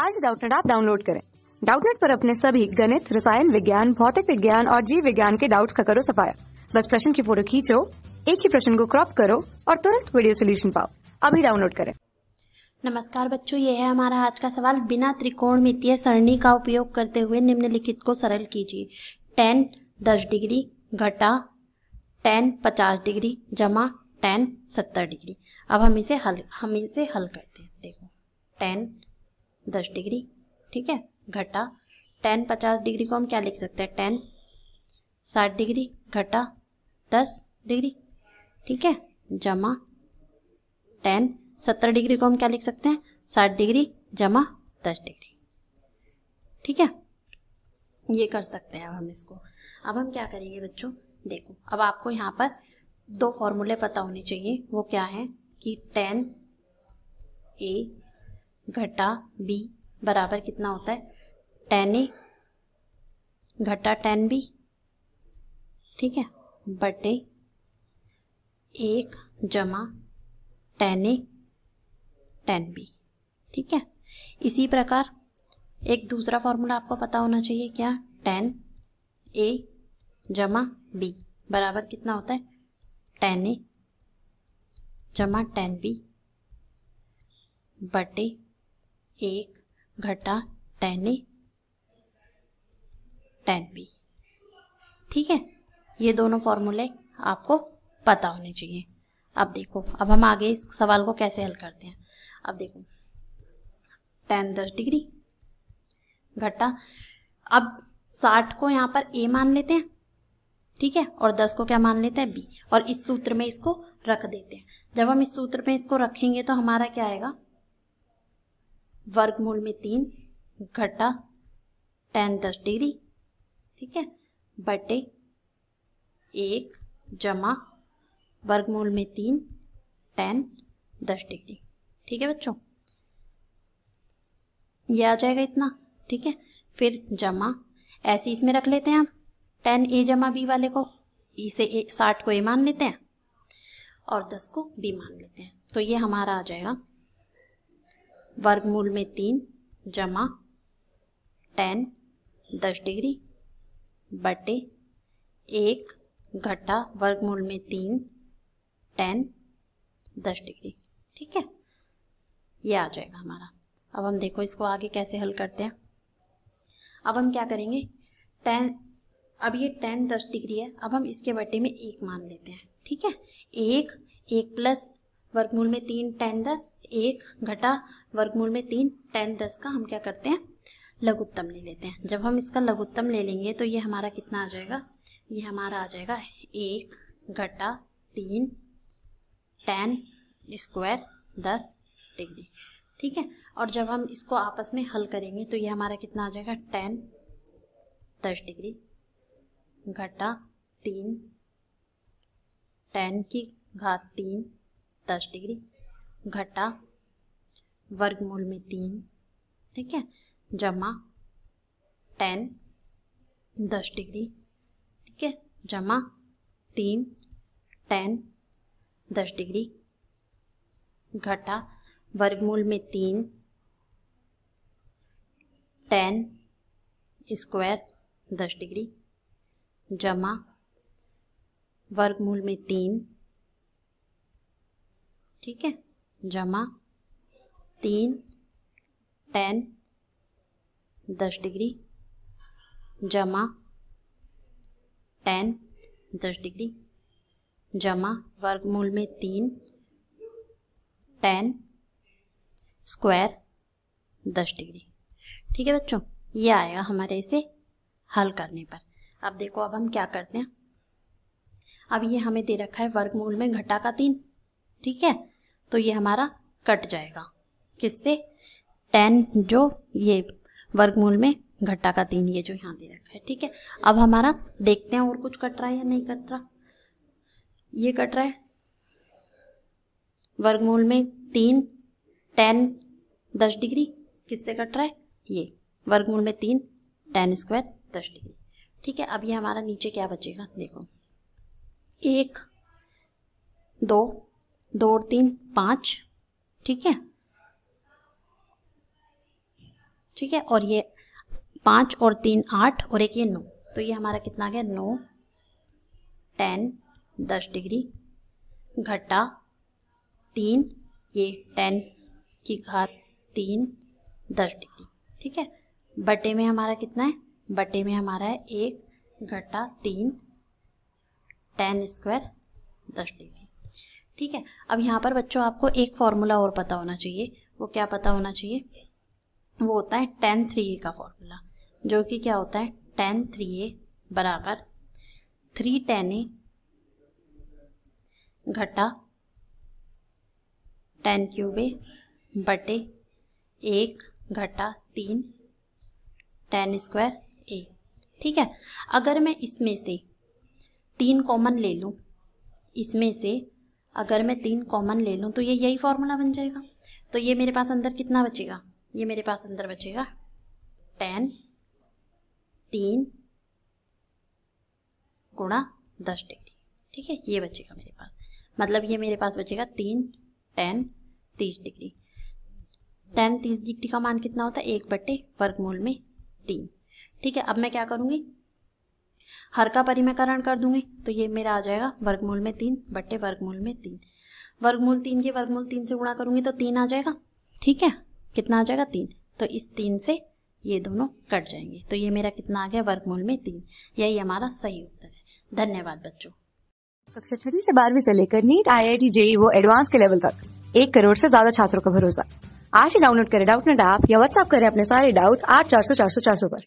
आज डाउटनेट आप डाउनलोड करें डाउटनेट पर अपने सभी गणित रसायन विज्ञान भौतिक विज्ञान और जीव विज्ञान के डाउट्स का करो सफाया बस प्रश्न की फोटो खींचो एक ही प्रश्न को क्रॉप करो और तुरंत वीडियो सोल्यूशन पाओ अभी डाउनलोड करें नमस्कार बच्चों यह है हमारा आज का सवाल बिना त्रिकोणमितीय सरणी का उपयोग करते हुए निम्नलिखित को सरल कीजिए टेन दस डिग्री घटा टेन पचास डिग्री जमा टेन सत्तर डिग्री अब हम इसे हल हम इसे हल करते हैं देखो टेन दस डिग्री ठीक है घटा टेन पचास डिग्री को हम क्या लिख सकते हैं टेन साठ डिग्री घटा दस डिग्री ठीक है जमा टेन सत्तर डिग्री को हम क्या लिख सकते हैं साठ डिग्री जमा दस डिग्री ठीक है ये कर सकते हैं अब हम इसको अब हम क्या करेंगे बच्चों देखो अब आपको यहाँ पर दो फॉर्मूले पता होने चाहिए वो क्या है कि टेन ए घटा बी बराबर कितना होता है टेन ए घटा टेन बी ठीक है बटे एक जमा टेन ए टेन बी ठीक है इसी प्रकार एक दूसरा फॉर्मूला आपको पता होना चाहिए क्या टेन ए जमा बी बराबर कितना होता है टेन ए जमा टेन बी बटे एक घटा टेन ए टेन बी ठीक है ये दोनों फॉर्मूले आपको पता होने चाहिए अब देखो अब हम आगे इस सवाल को कैसे हल करते हैं अब देखो टेन दस डिग्री घटा अब साठ को यहाँ पर ए मान लेते हैं ठीक है और दस को क्या मान लेते हैं बी और इस सूत्र में इसको रख देते हैं जब हम इस सूत्र में इसको रखेंगे तो हमारा क्या आएगा वर्गमूल में तीन घटा टेन दस डिग्री ठीक है बटे एक जमा वर्गमूल में तीन टेन दस डिग्री ठीक है बच्चों ये आ जाएगा इतना ठीक है फिर जमा ऐसे इसमें रख लेते हैं हम टेन ए जमा बी वाले को इसे साठ को ए मान लेते हैं और दस को बी मान लेते हैं तो ये हमारा आ जाएगा वर्गमूल में तीन जमा टेन दस डिग्री बटे एक घटा वर्गमूल में तीन टेन दस डिग्री ठीक है ये आ जाएगा हमारा अब हम देखो इसको आगे कैसे हल करते हैं अब हम क्या करेंगे टेन अब ये टेन दस डिग्री है अब हम इसके बटे में एक मान लेते हैं ठीक है एक एक प्लस वर्गमूल में तीन टेन दस एक घटा वर्गमूल में तीन टेन दस का हम क्या करते हैं लघुत्तम ले लेते हैं जब हम इसका लघुत्तम ले लेंगे तो ये हमारा कितना आ जाएगा ये हमारा आ जाएगा एक घटा तीन टेन स्क्वायर दस डिग्री ठीक है और जब हम इसको आपस में हल करेंगे तो ये हमारा कितना आ जाएगा टेन दस डिग्री घटा तीन टेन की घात तीन दस डिग्री घटा वर्गमूल में तीन ठीक है जमा टेन दस डिग्री ठीक है जमा तीन टेन दस डिग्री घटा वर्गमूल में तीन टेन स्क्वायर दस डिग्री जमा वर्गमूल में तीन ठीक है जमा तीन टेन दस डिग्री जमा टेन दस डिग्री जमा वर्गमूल में तीन टेन स्क्वायर दस डिग्री ठीक है बच्चों ये आएगा हमारे इसे हल करने पर अब देखो अब हम क्या करते हैं अब ये हमें दे रखा है वर्गमूल में घटा का तीन ठीक है तो ये हमारा कट जाएगा किससे टेन जो ये वर्गमूल में घटा का तीन ये जो यहाँ दे रखा है ठीक है अब हमारा देखते हैं और कुछ कट रहा है या नहीं कट रहा ये कट रहा है वर्गमूल में तीन टेन दस डिग्री किससे कट रहा है ये वर्गमूल में तीन टेन स्क्वायर दस डिग्री ठीक है अब ये हमारा नीचे क्या बचेगा देखो एक दो दो और तीन पाँच ठीक है ठीक है और ये पाँच और तीन आठ और एक ये नौ तो ये हमारा कितना आ गया नौ टेन दस डिग्री घटा तीन ये टेन की घात तीन दस डिग्री ठीक है बटे में हमारा कितना है बटे में हमारा है एक घटा तीन टेन स्क्वायर दस डिग्री ठीक है अब यहाँ पर बच्चों आपको एक फार्मूला और पता होना चाहिए वो क्या पता होना चाहिए वो होता है टेन थ्री ए का फॉर्मूला जो कि क्या होता है टेन थ्री ए बराबर थ्री टेन ए घटा टेन क्यूब ए बटे एक घटा तीन टेन स्क्वायर ए ठीक है अगर मैं इसमें से तीन कॉमन ले लूँ इसमें से अगर मैं तीन कॉमन ले लूँ तो ये यही फॉर्मूला बन जाएगा तो ये मेरे पास अंदर कितना बचेगा ये मेरे पास अंदर बचेगा टेन तीन गुणा दस डिग्री ठीक है ये बचेगा मेरे पास मतलब ये मेरे पास बचेगा तीन टेन तीस डिग्री टेन तीस डिग्री का मान कितना होता है एक बट्टे वर्गमूल में तीन ठीक है अब मैं क्या करूँगी हर का परिमयकरण कर दूंगी तो ये मेरा आ जाएगा वर्गमूल में तीन बट्टे वर्गमूल में तीन वर्गमूल तीन के वर्गमूल तीन से गुणा करूंगी तो तीन आ जाएगा ठीक है कितना आ जाएगा तीन तो इस तीन से ये दोनों कट जाएंगे तो ये मेरा कितना आ गया वर्गमूल में तीन यही हमारा सही उत्तर है धन्यवाद बच्चों कक्षा छठी से बारहवीं से लेकर NEET I I T JEE वो एडवांस के लेवल तक एक करोड़ से ज्यादा छात्रों का भरोसा आज ही डाउनलोड करें डाउट नेट ऐप या व्हाट्सअप करें अपने सारे डाउट्स आठ चार सौ चार सौ चार सौ पर